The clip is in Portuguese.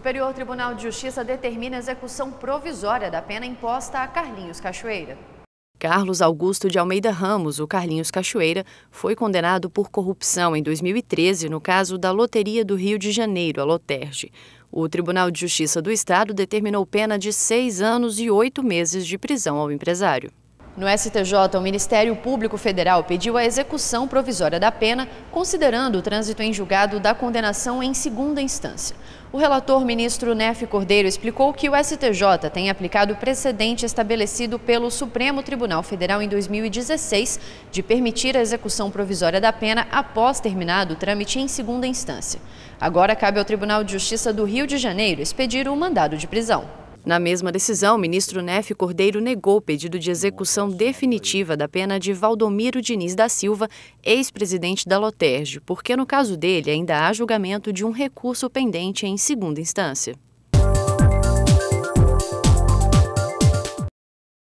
Superior Tribunal de Justiça determina a execução provisória da pena imposta a Carlinhos Cachoeira. Carlos Augusto de Almeida Ramos, o Carlinhos Cachoeira, foi condenado por corrupção em 2013 no caso da Loteria do Rio de Janeiro, a Loterge. O Tribunal de Justiça do Estado determinou pena de seis anos e oito meses de prisão ao empresário. No STJ, o Ministério Público Federal pediu a execução provisória da pena, considerando o trânsito em julgado da condenação em segunda instância. O relator ministro Nef Cordeiro explicou que o STJ tem aplicado o precedente estabelecido pelo Supremo Tribunal Federal em 2016 de permitir a execução provisória da pena após terminado o trâmite em segunda instância. Agora cabe ao Tribunal de Justiça do Rio de Janeiro expedir o um mandado de prisão. Na mesma decisão, o ministro Nef Cordeiro negou o pedido de execução definitiva da pena de Valdomiro Diniz da Silva, ex-presidente da Loterge, porque no caso dele ainda há julgamento de um recurso pendente em segunda instância.